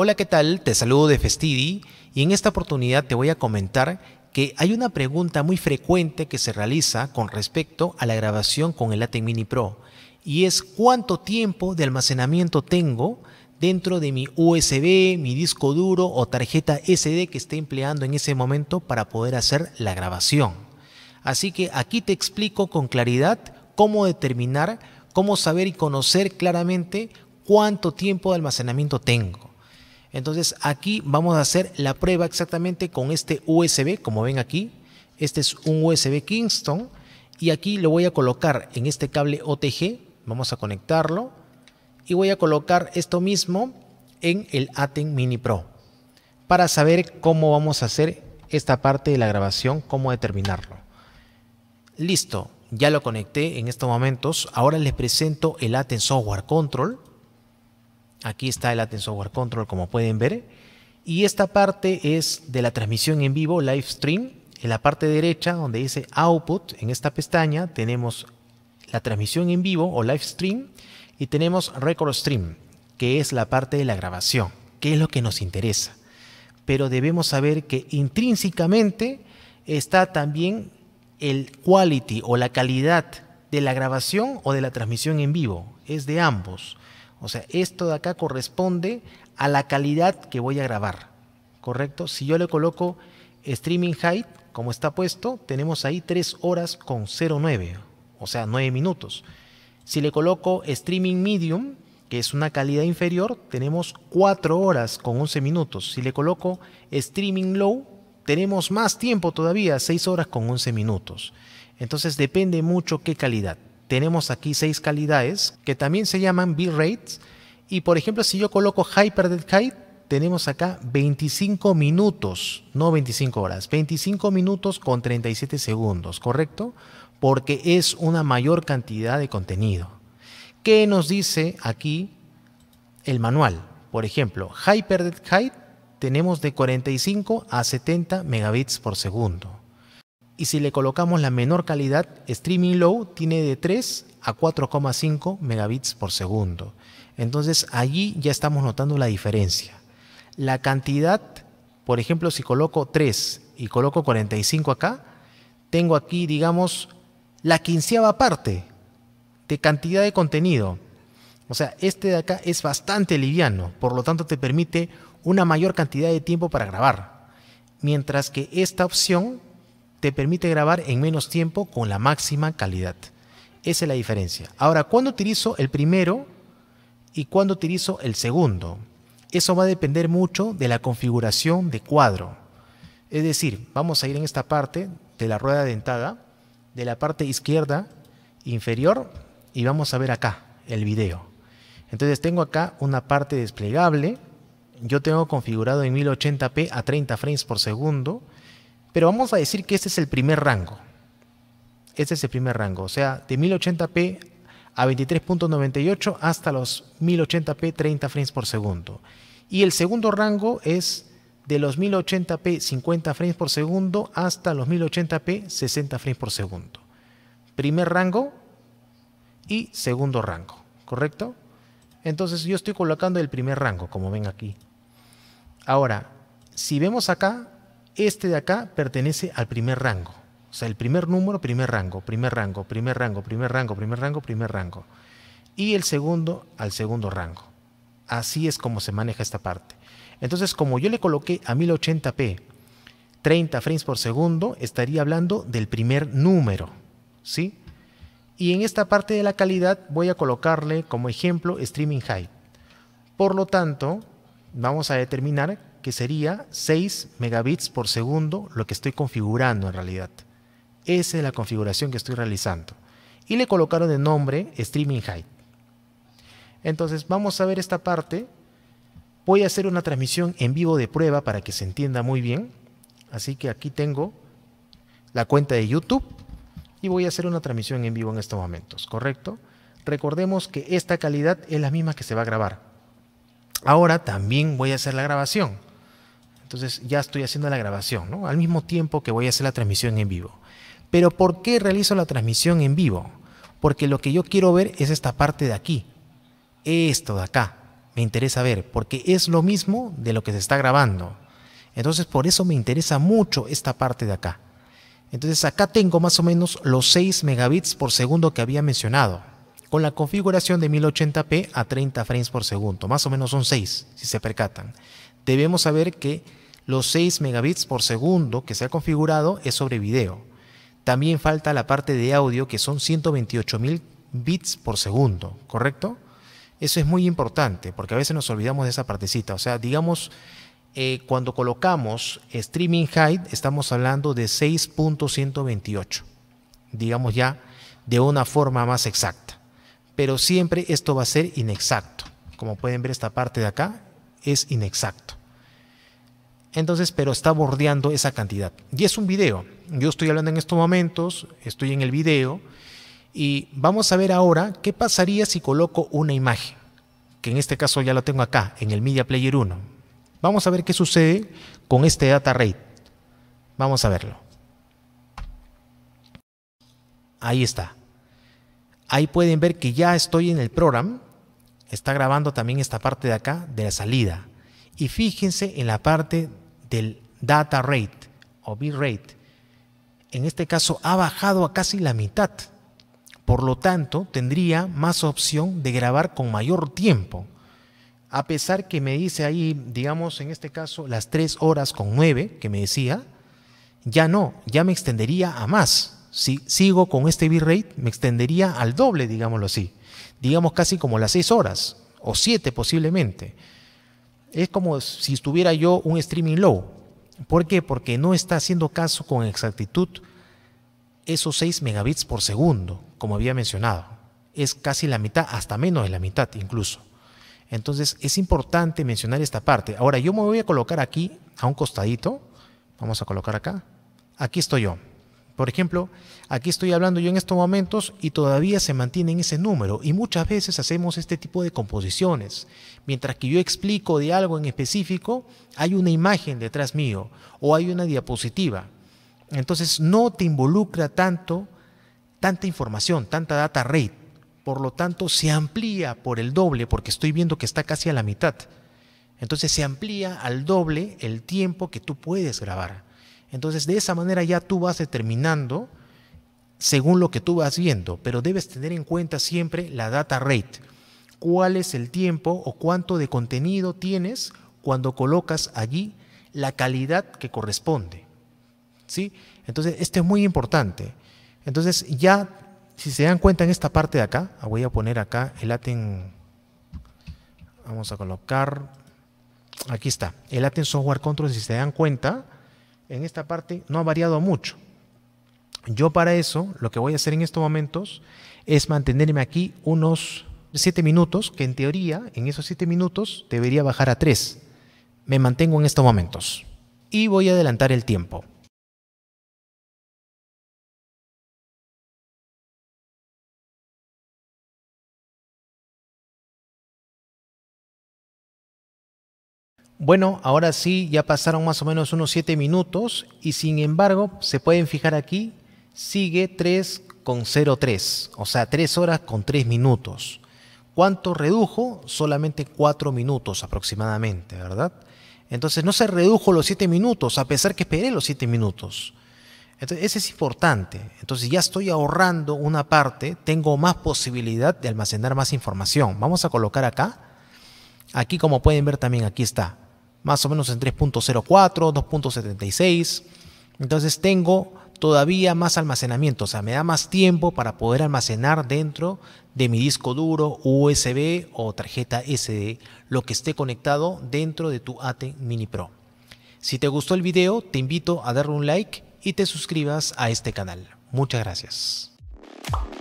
Hola, ¿qué tal? Te saludo de Festidi y en esta oportunidad te voy a comentar que hay una pregunta muy frecuente que se realiza con respecto a la grabación con el ATEM Mini Pro y es cuánto tiempo de almacenamiento tengo dentro de mi USB, mi disco duro o tarjeta SD que esté empleando en ese momento para poder hacer la grabación. Así que aquí te explico con claridad cómo determinar, cómo saber y conocer claramente cuánto tiempo de almacenamiento tengo. Entonces aquí vamos a hacer la prueba exactamente con este USB, como ven aquí. Este es un USB Kingston y aquí lo voy a colocar en este cable OTG. Vamos a conectarlo y voy a colocar esto mismo en el Aten Mini Pro para saber cómo vamos a hacer esta parte de la grabación, cómo determinarlo. Listo, ya lo conecté en estos momentos. Ahora les presento el Aten Software Control Aquí está el Aten Software Control, como pueden ver. Y esta parte es de la transmisión en vivo, live stream. En la parte derecha, donde dice Output, en esta pestaña, tenemos la transmisión en vivo o live stream y tenemos Record Stream, que es la parte de la grabación, que es lo que nos interesa. Pero debemos saber que intrínsecamente está también el quality o la calidad de la grabación o de la transmisión en vivo. Es de ambos. O sea, esto de acá corresponde a la calidad que voy a grabar, ¿correcto? Si yo le coloco streaming height, como está puesto, tenemos ahí 3 horas con 0,9, o sea, 9 minutos. Si le coloco streaming medium, que es una calidad inferior, tenemos 4 horas con 11 minutos. Si le coloco streaming low, tenemos más tiempo todavía, 6 horas con 11 minutos. Entonces depende mucho qué calidad tenemos aquí seis calidades que también se llaman rates Y por ejemplo, si yo coloco Dead Height, tenemos acá 25 minutos, no 25 horas, 25 minutos con 37 segundos, ¿correcto? Porque es una mayor cantidad de contenido. ¿Qué nos dice aquí el manual? Por ejemplo, Dead Height tenemos de 45 a 70 megabits por segundo y si le colocamos la menor calidad, Streaming Low tiene de 3 a 4,5 megabits por segundo. Entonces allí ya estamos notando la diferencia. La cantidad, por ejemplo, si coloco 3 y coloco 45 acá, tengo aquí, digamos, la quinceava parte de cantidad de contenido. O sea, este de acá es bastante liviano, por lo tanto te permite una mayor cantidad de tiempo para grabar. Mientras que esta opción te permite grabar en menos tiempo con la máxima calidad. Esa es la diferencia. Ahora, ¿cuándo utilizo el primero y cuándo utilizo el segundo? Eso va a depender mucho de la configuración de cuadro. Es decir, vamos a ir en esta parte de la rueda dentada, de la parte izquierda inferior, y vamos a ver acá el video. Entonces tengo acá una parte desplegable, yo tengo configurado en 1080p a 30 frames por segundo, pero vamos a decir que este es el primer rango. Este es el primer rango, o sea, de 1080p a 23.98 hasta los 1080p 30 frames por segundo. Y el segundo rango es de los 1080p 50 frames por segundo hasta los 1080p 60 frames por segundo. Primer rango y segundo rango, ¿correcto? Entonces yo estoy colocando el primer rango, como ven aquí. Ahora, si vemos acá, este de acá pertenece al primer rango. O sea, el primer número, primer rango, primer rango, primer rango, primer rango, primer rango, primer rango. Y el segundo al segundo rango. Así es como se maneja esta parte. Entonces, como yo le coloqué a 1080p 30 frames por segundo, estaría hablando del primer número. ¿Sí? Y en esta parte de la calidad voy a colocarle como ejemplo Streaming High. Por lo tanto, vamos a determinar que sería 6 megabits por segundo lo que estoy configurando en realidad. Esa es la configuración que estoy realizando. Y le colocaron el nombre Streaming Height. Entonces vamos a ver esta parte. Voy a hacer una transmisión en vivo de prueba para que se entienda muy bien. Así que aquí tengo la cuenta de YouTube y voy a hacer una transmisión en vivo en estos momentos, ¿correcto? Recordemos que esta calidad es la misma que se va a grabar. Ahora también voy a hacer la grabación. Entonces ya estoy haciendo la grabación, Al mismo tiempo que voy a hacer la transmisión en vivo. Pero ¿por qué realizo la transmisión en vivo? Porque lo que yo quiero ver es esta parte de aquí, esto de acá. Me interesa ver, porque es lo mismo de lo que se está grabando. Entonces por eso me interesa mucho esta parte de acá. Entonces acá tengo más o menos los 6 megabits por segundo que había mencionado, con la configuración de 1080p a 30 frames por segundo, más o menos son 6, si se percatan debemos saber que los 6 megabits por segundo que se ha configurado es sobre video. También falta la parte de audio que son 128 mil bits por segundo, ¿correcto? Eso es muy importante porque a veces nos olvidamos de esa partecita. O sea, digamos, eh, cuando colocamos streaming height estamos hablando de 6.128, digamos ya de una forma más exacta. Pero siempre esto va a ser inexacto. Como pueden ver esta parte de acá es inexacto. Entonces, pero está bordeando esa cantidad. Y es un video. Yo estoy hablando en estos momentos, estoy en el video. Y vamos a ver ahora qué pasaría si coloco una imagen, que en este caso ya la tengo acá, en el Media Player 1. Vamos a ver qué sucede con este data rate. Vamos a verlo. Ahí está. Ahí pueden ver que ya estoy en el Program. Está grabando también esta parte de acá de la salida. Y fíjense en la parte del data rate o rate, en este caso ha bajado a casi la mitad. Por lo tanto, tendría más opción de grabar con mayor tiempo. A pesar que me dice ahí, digamos en este caso, las 3 horas con 9 que me decía, ya no, ya me extendería a más. Si sigo con este rate me extendería al doble, digámoslo así. Digamos casi como las 6 horas o 7 posiblemente es como si estuviera yo un streaming low. ¿Por qué? Porque no está haciendo caso con exactitud esos 6 megabits por segundo, como había mencionado. Es casi la mitad, hasta menos de la mitad incluso. Entonces es importante mencionar esta parte. Ahora yo me voy a colocar aquí a un costadito. Vamos a colocar acá. Aquí estoy yo. Por ejemplo, aquí estoy hablando yo en estos momentos y todavía se mantiene en ese número y muchas veces hacemos este tipo de composiciones. Mientras que yo explico de algo en específico, hay una imagen detrás mío o hay una diapositiva. Entonces no te involucra tanto, tanta información, tanta data rate. Por lo tanto, se amplía por el doble porque estoy viendo que está casi a la mitad. Entonces se amplía al doble el tiempo que tú puedes grabar. Entonces, de esa manera ya tú vas determinando según lo que tú vas viendo, pero debes tener en cuenta siempre la data rate. ¿Cuál es el tiempo o cuánto de contenido tienes cuando colocas allí la calidad que corresponde? ¿Sí? Entonces, esto es muy importante. Entonces, ya, si se dan cuenta en esta parte de acá, ah, voy a poner acá el Aten vamos a colocar, aquí está, el Aten Software Control, si se dan cuenta, en esta parte no ha variado mucho. Yo para eso lo que voy a hacer en estos momentos es mantenerme aquí unos 7 minutos, que en teoría en esos 7 minutos debería bajar a 3. Me mantengo en estos momentos y voy a adelantar el tiempo. Bueno, ahora sí, ya pasaron más o menos unos 7 minutos y sin embargo, se pueden fijar aquí, sigue 3 con 03, o sea, 3 horas con 3 minutos. ¿Cuánto redujo? Solamente 4 minutos aproximadamente, ¿verdad? Entonces no se redujo los 7 minutos, a pesar que esperé los 7 minutos. Entonces, ese es importante. Entonces ya estoy ahorrando una parte, tengo más posibilidad de almacenar más información. Vamos a colocar acá. Aquí como pueden ver también, aquí está más o menos en 3.04, 2.76. Entonces tengo todavía más almacenamiento, o sea, me da más tiempo para poder almacenar dentro de mi disco duro, USB o tarjeta SD, lo que esté conectado dentro de tu ATE Mini Pro. Si te gustó el video, te invito a darle un like y te suscribas a este canal. Muchas gracias.